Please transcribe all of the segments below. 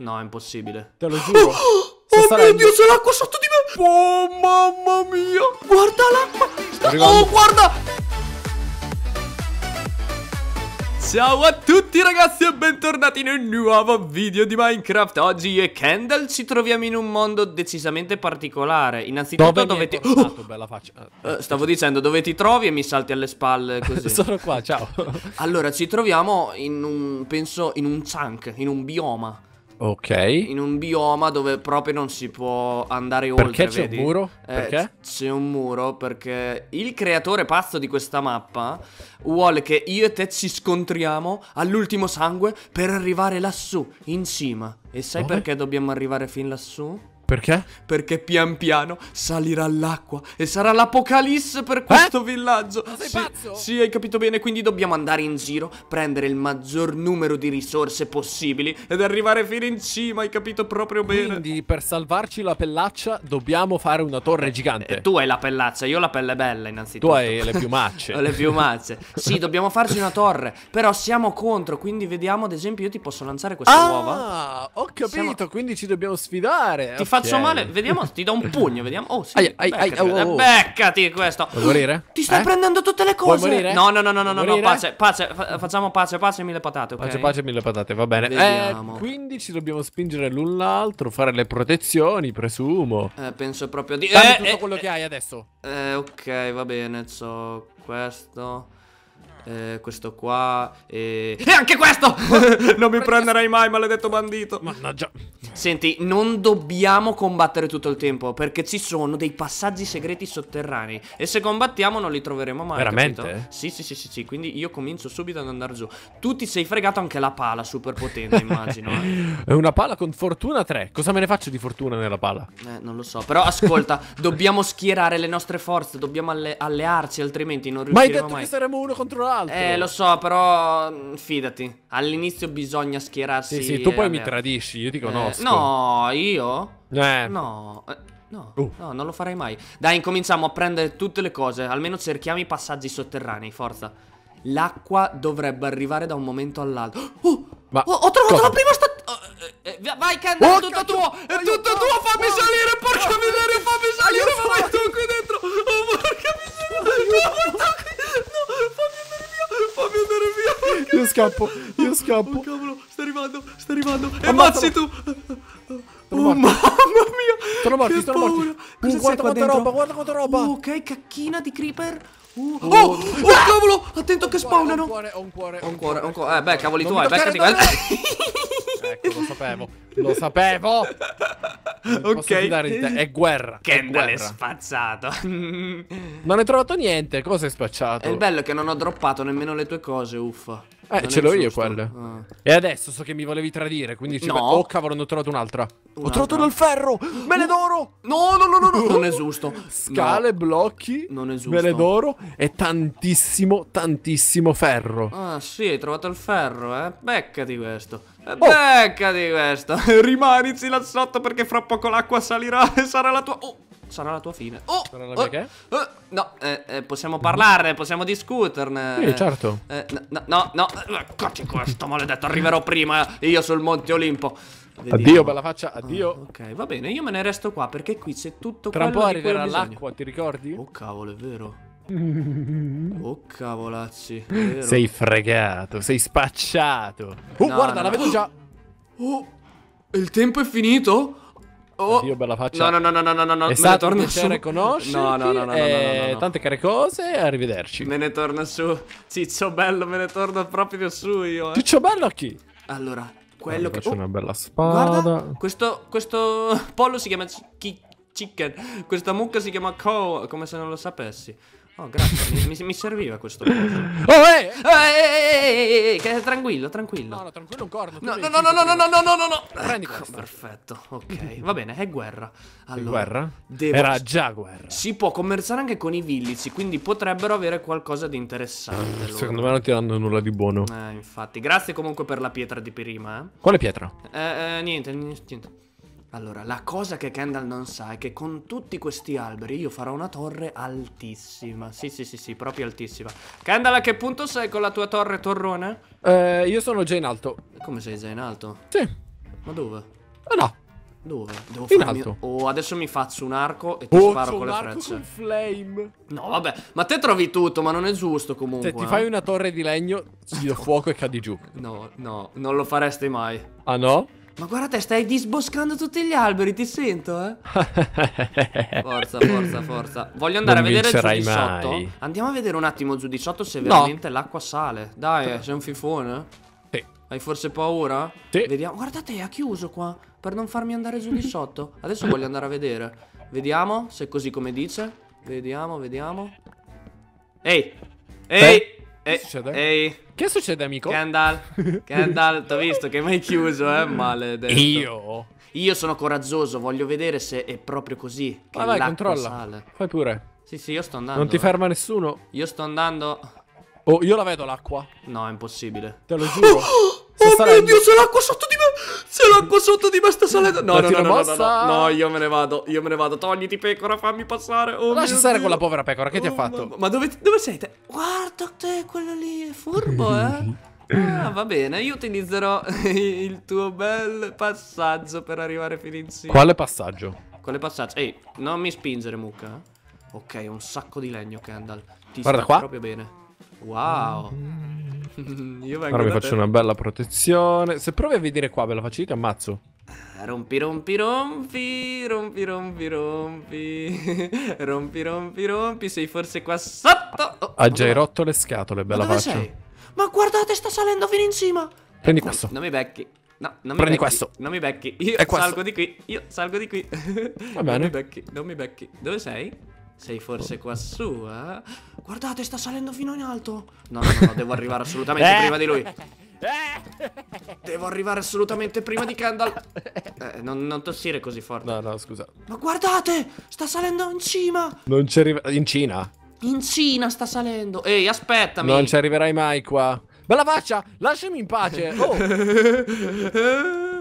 No, è impossibile. Te lo giuro. Oh, oh mio Dio, c'è l'acqua sotto di me. Oh, mamma mia. Guarda l'acqua. Oh, guarda. Ciao a tutti ragazzi e bentornati in un nuovo video di Minecraft Oggi io e Kendall ci troviamo in un mondo decisamente particolare Innanzitutto dove, dove ti... Portato, oh! uh, stavo dicendo dove ti trovi e mi salti alle spalle così Sono qua, ciao Allora ci troviamo in un, penso, in un chunk, in un bioma Ok. In un bioma dove proprio non si può andare oltre. Perché c'è un muro? Eh, perché? C'è un muro perché il creatore pazzo di questa mappa vuole che io e te ci scontriamo all'ultimo sangue per arrivare lassù, in cima. E sai oh. perché dobbiamo arrivare fin lassù? Perché? Perché pian piano salirà l'acqua e sarà l'apocalisse per questo eh? villaggio. Ma sei sì, pazzo? Sì, hai capito bene, quindi dobbiamo andare in giro, prendere il maggior numero di risorse possibili ed arrivare fino in cima, hai capito proprio bene. Quindi per salvarci la pellaccia dobbiamo fare una torre gigante. Eh, tu hai la pellaccia, io ho la pelle bella innanzitutto. Tu hai le piumacce. le piumacce. Sì, dobbiamo farci una torre, però siamo contro, quindi vediamo, ad esempio, io ti posso lanciare questa ah, uova. Ah, ho capito, siamo... quindi ci dobbiamo sfidare. Ti fa faccio Tieni. male, vediamo, ti do un pugno, vediamo. Oh, sì. Ai, ai, beccati, ai, oh, oh. Eh, beccati questo. Vuoi morire? Ti stai eh? prendendo tutte le cose. Vuoi morire? No, no, no, no, no, no, pace, pace, facciamo pace, pace mille patate, ok? Pace, pace mille patate, va bene. Vediamo. Eh, quindi ci dobbiamo spingere l'un l'altro, fare le protezioni, presumo. Eh, penso proprio di Dammi eh, tutto eh, quello eh, che hai adesso. Eh, ok, va bene, so questo eh, questo qua e... e anche questo! non mi prenderai mai, maledetto bandito! Mannaggia! Senti, non dobbiamo combattere tutto il tempo, perché ci sono dei passaggi segreti sotterranei e se combattiamo non li troveremo mai, Veramente? Sì, sì, sì, sì, sì, quindi io comincio subito ad andare giù. Tu ti sei fregato anche la pala super potente, immagino. È eh. una pala con fortuna 3. Cosa me ne faccio di fortuna nella pala? Eh, non lo so, però ascolta, dobbiamo schierare le nostre forze, dobbiamo alle allearci, altrimenti non riusciremo mai. Ma hai detto mai. che saremo uno contro l'altro altro. Eh, lo so, però mm, fidati. All'inizio bisogna schierarsi. Sì, sì, tu poi mi tradisci, io ti eh, conosco. Eh, no, io? Eh. No. Eh, no, uh. no, non lo farei mai. Dai, incominciamo a prendere tutte le cose. Almeno cerchiamo i passaggi sotterranei, forza. L'acqua dovrebbe arrivare da un momento all'altro. Oh, Ma oh, ho trovato cosa? la prima stazione. Uh, eh, vai, Candela, oh, è tutto tuo! È tutto tuo! Fammi oh. salire, porca miseria, fammi salire! Ma vai tu qui dentro! Oh, porca miseria! Ma vai tu qui scappo, io scappo. Oh, cavolo, sta arrivando, sta arrivando. E eh, mazzi tu. Oh, mamma mia! Sono morti, sono morti. uh, guarda quanta roba, guarda quanta roba. Uh, ok, cacchina di creeper. Uh. Oh, oh, oh cavolo! Attento ho che spawnano. Ho un cuore, ho un cuore. Ho un cuore, ho un cuore. Eh, beh, cavoli tu, tuoi, beccati eh. ecco, lo sapevo. Lo sapevo. ok. È guerra. Kendall è, guerra. è spazzato. non hai trovato niente, cosa hai spacciato? È bello che non ho droppato nemmeno le tue cose, uffa. Eh, non ce l'ho io quelle. Ah. E adesso so che mi volevi tradire, quindi no. Oh cavolo, ne ho trovato un'altra. Un ho trovato del ferro! Mele d'oro! No, no, no, no, no. non è giusto. Scale, no. blocchi, non è giusto. mele d'oro e tantissimo, tantissimo ferro. Ah, sì, hai trovato il ferro, eh? Beccati questo. Eh, oh. Beccati questo. Rimanici là sotto perché fra poco l'acqua salirà e sarà la tua... Oh! sarà la tua fine. Oh, sarà la oh, mia oh, oh, no, eh, eh possiamo parlarne, possiamo discuterne. Sì, certo. Eh, no, no, no. Cacci questo, maledetto. Arriverò prima eh, io sul Monte Olimpo. Vediamo. Addio, bella faccia, ah, addio. Ah, ok, va bene, io me ne resto qua perché qui c'è tutto Tra quello Tra un po' arriverà l'acqua, ti ricordi? Oh, cavolo, è vero. Oh cavolacci Sei fregato, sei spacciato Oh no, guarda, no. la vedo già Oh, il tempo è finito? Oh. Dio bella faccia. No, no, no, no, no, no, no. È stato un piacere conoscerti. No, no, no, no, no, no, Tante care cose, arrivederci. Me ne torno su. Ciccio bello, me ne torno proprio su io. Eh. Ciccio bello a chi? Allora, quello allora, che... C'è oh. una bella spada. Guarda, questo, questo pollo si chiama chi... Chicken. Questa mucca si chiama Co. Come se non lo sapessi. Oh, grazie, mi, mi, serviva questo coso. Oh, eh! Eh, eh, eh, eh, eh, eh tranquillo, tranquillo. No, no, tranquillo un corno. No, no, no, no, no, no, no, no, no, no. Prendi ecco, questo. Perfetto, ok. Va bene, è guerra. Allora, è guerra? Devo... Era già guerra. Si può commerciare anche con i villici, quindi potrebbero avere qualcosa di interessante. Loro. Secondo me non ti danno nulla di buono. Eh, infatti. Grazie comunque per la pietra di prima, eh. Quale pietra? Eh, eh niente, niente. Allora, la cosa che Kendall non sa è che con tutti questi alberi io farò una torre altissima. Sì, sì, sì, sì, proprio altissima. Kendall, a che punto sei con la tua torre torrone? Eh, io sono già in alto. Come sei già in alto? Sì. Ma dove? Ah, no. Dove? Devo in farmi... alto. Oh, adesso mi faccio un arco e ti oh, sparo con le frecce. Oh, Con flame. No, vabbè, ma te trovi tutto, ma non è giusto comunque. Se ti fai eh. una torre di legno, ti do fuoco e cadi giù. No, no, non lo faresti mai. Ah no? Ma guarda te, stai disboscando tutti gli alberi, ti sento, eh? forza, forza, forza. Voglio andare non a vedere giù di sotto. Andiamo a vedere un attimo giù di sotto se veramente no. l'acqua sale. Dai, sei un fifone. Eh? Sì. Hai forse paura? Sì. Vediamo. Guarda te, ha chiuso qua. Per non farmi andare giù di sotto. Adesso voglio andare a vedere. Vediamo se è così come dice. Vediamo, vediamo. Ehi! Ehi! Ehi! Ehi! Che succede, amico? Kendall, Kendall, t'ho visto che mi hai chiuso, eh, maledetto. Io? Io sono coraggioso, voglio vedere se è proprio così. Che vai, vai, controlla. Sale. Fai pure. Sì, sì, io sto andando. Non ti ferma nessuno. Io sto andando. Oh, io la vedo l'acqua. No, è impossibile. Te lo giuro. Oh mio Dio, c'è l'acqua sotto di me! C'è l'acqua sotto di me sta salendo! No, no, no, no, no, no, io me ne vado, io me ne vado. Togliti, pecora, fammi passare. Oh Lascia stare con la povera pecora, che ti ha oh, fatto? Ma, dove, dove sei te? Guarda te, quello lì è furbo, eh? Ah, va bene, io utilizzerò il tuo bel passaggio per arrivare fino in cima. Quale passaggio? Quale passaggio? Ehi, non mi spingere, mucca. Eh. Ok, un sacco di legno, Kendall. Ti Guarda qua. proprio bene. Wow. Mm -hmm. Io vengo Ora mi faccio te. una bella protezione. Se provi a venire qua, ve la faccio io ti ammazzo. Ah, rompi, rompi, rompi, rompi, rompi, rompi, rompi, rompi, rompi, sei forse qua sotto. Oh, Hai oh, già rotto le scatole, bella Ma faccia. Sei? Ma guardate, sta salendo fino in cima. Prendi questo. non mi becchi. No, non Prendi mi becchi. questo. Non mi becchi. Io salgo di qui. Io salgo di qui. Va bene. Non mi becchi. Non mi becchi. Dove sei? Sei forse qua su, eh? Guardate, sta salendo fino in alto. No, no, no, devo arrivare assolutamente eh! prima di lui. Devo arrivare assolutamente prima di Kendall. Eh, non, non, tossire così forte. No, no, scusa. Ma guardate, sta salendo in cima. Non ci arriva. In Cina? In Cina sta salendo. Ehi, aspettami. Non ci arriverai mai qua. Bella faccia, lasciami in pace. Oh. Ehi,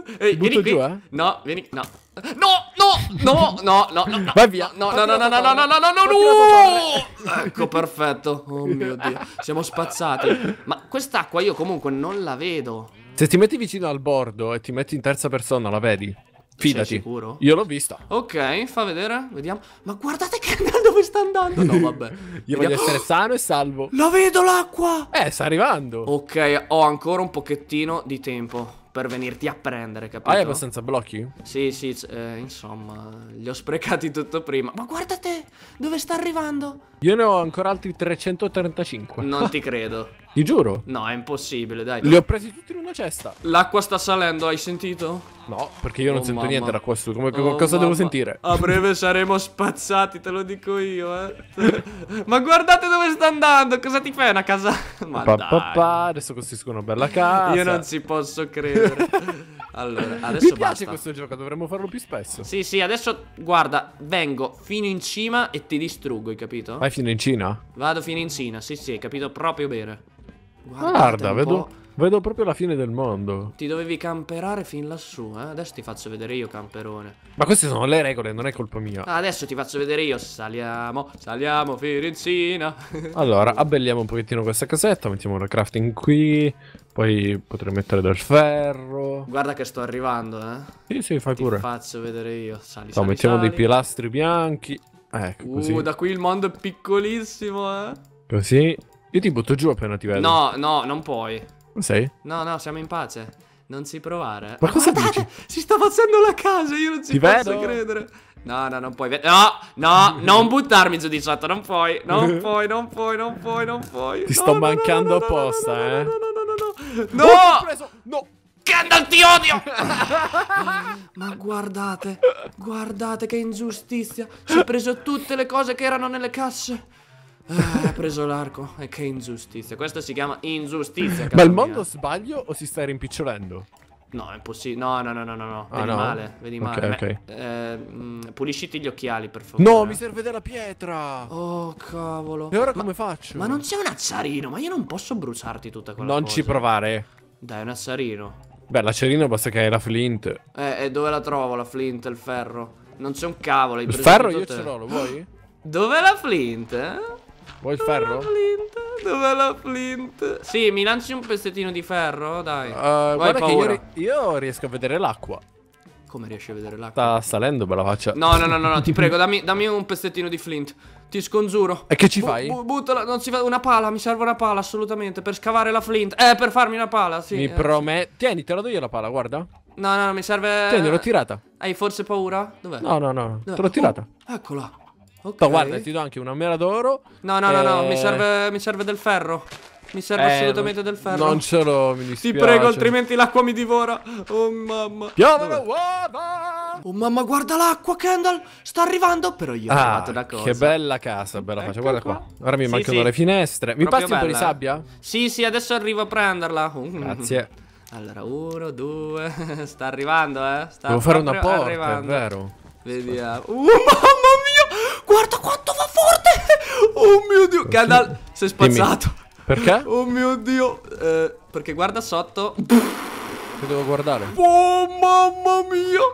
Butto vieni qui. giù, eh? No, vieni. No. No, no, no, no, no, no, Vai via. No, no, no, no, no, no, no, no, no, no, no. Ecco, perfetto. Oh mio Dio. Siamo spazzati. Ma quest'acqua io comunque non la vedo. Se ti metti vicino al bordo e ti metti in terza persona, la vedi? Fidati. Sei sicuro? Io l'ho vista. Ok, fa vedere. Vediamo. Ma guardate che dove sta andando. No, vabbè. Io voglio essere sano e salvo. La vedo l'acqua. Eh, sta arrivando. Ok, ho ancora un pochettino di tempo per venirti a prendere, capito? Hai abbastanza blocchi? Sì, sì, eh, insomma, li ho sprecati tutto prima. Ma guarda te, dove sta arrivando? Io ne ho ancora altri 335. Non ti credo. Ti giuro. No, è impossibile, dai. Li ho presi tutti in una cesta. L'acqua sta salendo, hai sentito? No, perché io non oh, sento mamma. niente da questo. Come, oh, cosa mamma. devo sentire? A breve saremo spazzati, te lo dico io, eh. Ma guardate dove sta andando. Cosa ti fai una casa? Ma pa, dai. Pa, pa, adesso costruisco una bella casa. Io non ci posso credere. Allora, adesso Mi piace basta. questo gioco, dovremmo farlo più spesso. Sì, sì, adesso guarda, vengo fino in cima e ti distruggo, hai capito? Vai fino in Cina? Vado fino in Cina, sì, sì, hai capito proprio bene. Guarda, vedo, vedo, proprio la fine del mondo. Ti dovevi camperare fin lassù, eh? Adesso ti faccio vedere io, camperone. Ma queste sono le regole, non è colpa mia. Ah, adesso ti faccio vedere io. Saliamo, saliamo, Firenzina. allora, abbelliamo un pochettino questa casetta. Mettiamo la crafting qui. Poi potrei mettere del ferro. Guarda che sto arrivando, eh. Sì, sì, fai ti pure. Ti faccio vedere io. Sali, no, mettiamo sali. dei pilastri bianchi. Ecco, uh, così. da qui il mondo è piccolissimo, eh. Così. Io ti butto giù appena ti vedo. No, no, non puoi. Non sei? No, no, siamo in pace. Non si provare. Ma cosa Guardate, dici? Si sta facendo la casa, io non ci ti posso vedo. credere. No, no, non puoi. No, no, non buttarmi giù di sotto, non puoi. Non puoi, non puoi, non puoi, non puoi. Ti no, sto no, mancando no, apposta, eh. No, no, no, no, no. No! Oh, preso. No! Gandalf ti odio! Ma guardate, guardate che ingiustizia. Ci ho preso tutte le cose che erano nelle casse. Ah, ha preso l'arco. E eh, che ingiustizia. Questo si chiama ingiustizia. Ma il mondo mia. sbaglio o si sta rimpicciolendo? No, è impossibile. No, no, no, no, no. Ah, vedi no. male, vedi male. Okay, Beh, okay. Eh, pulisciti gli occhiali, per favore. No, mi serve della pietra. Oh, cavolo. E ora ma, come faccio? Ma non c'è un acciarino, ma io non posso bruciarti tutta quella non cosa. Non ci provare. Dai, un acciarino. Beh, l'acciarino basta che hai la flint. Eh, e dove la trovo la flint il ferro? Non c'è un cavolo. Il ferro io te. ce l'ho, lo vuoi? Dov'è la flint? Eh? Vuoi il ferro? Dov'è la flint? Sì, mi lanci un pezzettino di ferro, dai. Uh, guarda paura. che io, io, riesco a vedere l'acqua. Come riesci a vedere l'acqua? Sta salendo, bella faccia. No, no, no, no, no ti prego, dammi, dammi, un pezzettino di flint. Ti scongiuro. E che ci fai? Bu, bu buttala, non si fa una pala, mi serve una pala assolutamente per scavare la flint. Eh, per farmi una pala, sì. Mi eh, prometto. Sì. Tieni, te la do io la pala, guarda. No, no, no mi serve. Tieni, l'ho tirata. Hai forse paura? Dov'è? No, no, no, te l'ho tirata. Oh, eccola. Okay. Ma guarda, ti do anche una mela d'oro. No, no, e... no, no, mi serve, mi serve del ferro. Mi serve eh, assolutamente del ferro. Non ce l'ho, mi dispiace. Ti prego, altrimenti l'acqua mi divora. Oh mamma. Piove la uova. Oh mamma, guarda l'acqua, Kendall. Sta arrivando. Però io ah, ho trovato da cosa. Che bella casa, bella ecco Guarda qua. qua. Ora mi sì, mancano sì. le finestre. Mi Proprio passi bella. un po' di sabbia? Sì, sì, adesso arrivo a prenderla. Grazie. Allora, uno, due. Sta arrivando, eh. Sta Devo fare una porta, arrivando. è vero. Vediamo. Oh, mamma mia. Oh mio dio, Gandalf si è spazzato. Dimmi. Perché? Oh mio dio, eh, perché guarda sotto. Che devo guardare? Oh mamma mia!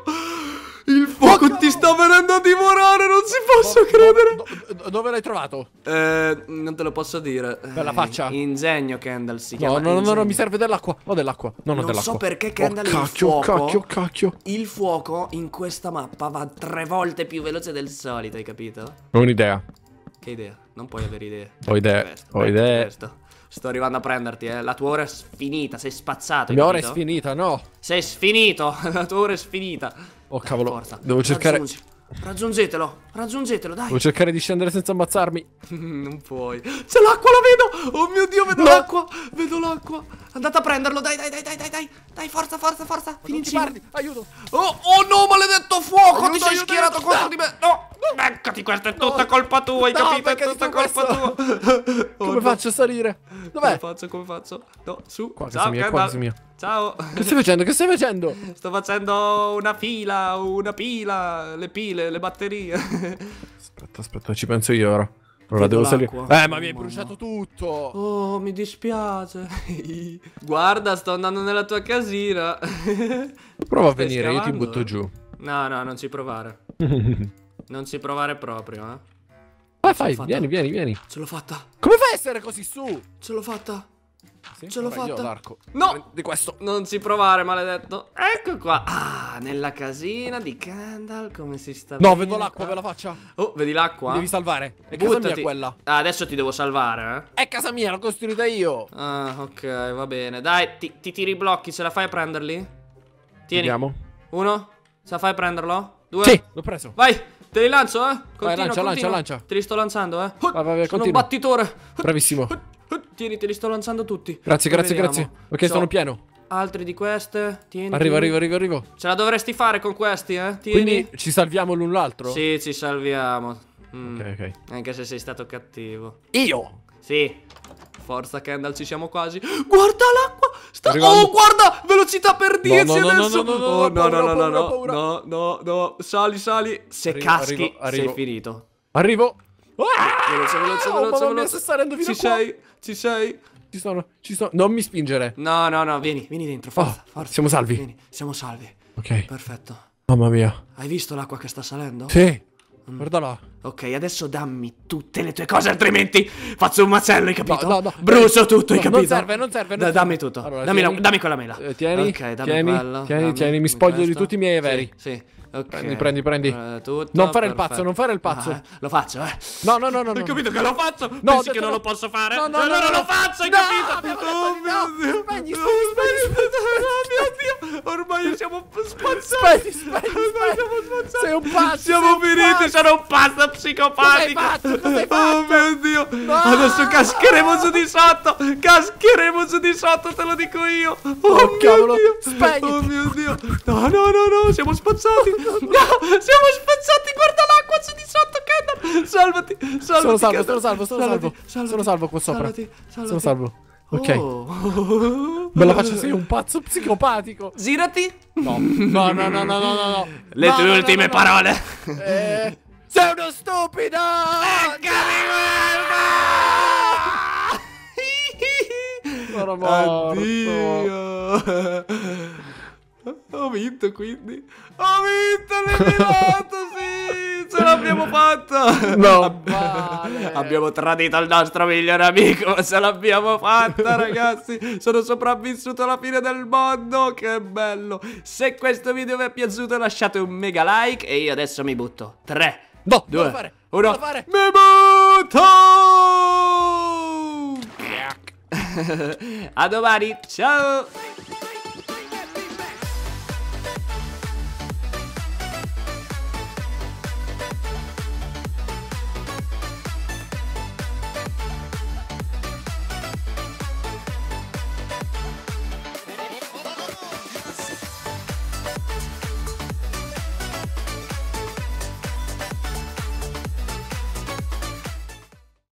Il fuoco oh, ti sta venendo a divorare, non ci posso do, credere! Do, do, dove l'hai trovato? Eh, non te lo posso dire. Bella eh, faccia? Eh, ingegno, Kendall si chiama. No, no, no, mi serve dell'acqua. Ho dell'acqua. Non, no, non dell'acqua. Non so perché Kendall oh, cacchio, il fuoco... cacchio, cacchio. Il fuoco in questa mappa va tre volte più veloce del solito, hai capito? Ho un'idea. Che idea? Non puoi avere idee. Ho idee. ho idee. Questo. Sto arrivando a prenderti, eh. La tua ora è sfinita, sei spazzato. La mia ora è sfinita, no. Sei sfinito, la tua ora è sfinita. Oh, dai, cavolo. Forza. Devo cercare... Raggiungi. Raggiungetelo, raggiungetelo, dai. Devo cercare di scendere senza ammazzarmi. non puoi. C'è l'acqua, la vedo. Oh mio Dio, vedo no. l'acqua. Vedo l'acqua. Andate a prenderlo, dai, dai, dai, dai, dai, dai. Dai, forza, forza, forza. Finisci. Aiuto. Oh, oh no, maledetto fuoco. Aiuto, ti sei aiuto, schierato aiuto. contro di me. No. Beccati, questa è tutta no. colpa tua, hai no, capito? È tutta colpa questo. tua. Oh, come no. faccio a salire? Dov'è? Come faccio, come faccio? No, su. Qua, Ciao, mia, qua, mia. Ciao. Che stai facendo? Che stai facendo? Sto facendo una fila, una pila, le pile, le batterie. Aspetta, aspetta, ci penso io ora. Ora devo salire. Eh, ma mi hai bruciato tutto. Oh, mi dispiace. Guarda, sto andando nella tua casina. Prova a venire, scavando. io ti butto giù. No, no, non ci provare. Non ci provare proprio, eh. Vai, fai, vieni, vieni, vieni. Ce l'ho fatta. Come fai a essere così su? Ce l'ho fatta. Sì? Ce l'ho fatta. l'arco. No! Di questo. Non ci provare, maledetto. Ecco qua. Ah, nella casina di Kendall. Come si sta No, vedo l'acqua, ve la faccia. Oh, vedi l'acqua? devi salvare. È Buttati. casa mia quella. Ah, adesso ti devo salvare, eh. È casa mia, l'ho costruita io. Ah, ok, va bene. Dai, ti, ti tiri i blocchi, ce la fai a prenderli? Tieni. Vediamo. Uno. Ce la fai a prenderlo? Due. Sì, l'ho preso. Vai. Te li lancio, eh? Continua, vai, lancia, continua. lancia, lancia. Te li sto lanzando, eh? Vai, vai, vai, Sono un battitore. Bravissimo. Tieni, te li sto lanzando tutti. Grazie, grazie, grazie. Ok, so. sono pieno. Altri di queste. Tieni. Arrivo, arrivo, arrivo, arrivo. Ce la dovresti fare con questi, eh? Tieni. Quindi ci salviamo l'un l'altro? Sì, ci salviamo. Mm. Ok, ok. Anche se sei stato cattivo. Io? Sì. Forza, Kendall, ci siamo quasi. Guarda l'acqua! Sta oh, arrivando. Oh, guarda! Velocità per 10 no, no, adesso! No, no, no, oh, no, paura, no, no, no, sali, sali. Se arrivo, caschi, arrivo, arrivo. sei finito. Arrivo. Ah! Veloce, veloce, veloce, oh, veloce. Mamma mia, ci sei, ci sei. Ci sono, ci sono. Non mi spingere. No, no, no, vieni, vieni dentro, oh, forza, oh, forza. Siamo salvi. Vieni, siamo salvi. Ok. Perfetto. Mamma mia. Hai visto l'acqua che sta salendo? Sì. Mm. Guarda là. Ok, adesso dammi tutte le tue cose, altrimenti faccio un macello, hai capito? No, no, no. Eh, Brucio tutto, no, hai capito? Non serve, non serve. Non da, dammi tutto. Allora, dammi, tieni, la, dammi, quella mela. Eh, tieni, ok, dammi tieni, quella. Tieni, dammi, tieni, mi spoglio di tutti i miei averi. Sì, sì. Ok. Prendi, prendi, prendi. tutto, non fare perfetto. il pazzo, non fare il pazzo. Ah, eh, lo faccio, eh. No, no, no, no. Hai no, capito no. che lo faccio? No, Pensi che non lo posso fare? No, no, allora cioè, no, no, lo faccio, hai capito? Oh mio Dio. Spegni, oh, spegni, spegni. Oh mio Dio. Ormai siamo spazzati. Spegni, spazzati. Sei un pazzo. Siamo finiti, sono un pazzo psicopatico. Oh mio Dio. Adesso cascheremo su di sotto. Cascheremo su di sotto, te lo dico io. Oh mio Dio. Oh mio Dio. No, no, no, no, siamo spazzati. No, siamo spazzati, guarda l'acqua, c'è di sotto, Kendall. Salvati, salvati. Sono salvo, sono salvo, sono salvo. Sono salvo qua sopra. Sono salvo. Ok. Bella oh. faccia, sei un pazzo psicopatico. Girati. No, no, no, no, no, no, Le tue ultime parole. Eh, sei uno stupido. Eccami, guarda. Addio. Ho vinto quindi. Ho vinto l'eliminato, sì! Ce l'abbiamo fatta! No. Vale. Abbiamo tradito il nostro migliore amico, ma ce l'abbiamo fatta, ragazzi! Sono sopravvissuto alla fine del mondo, che bello! Se questo video vi è piaciuto lasciate un mega like e io adesso mi butto. 3, 2, 1... mi butto! A domani, ciao!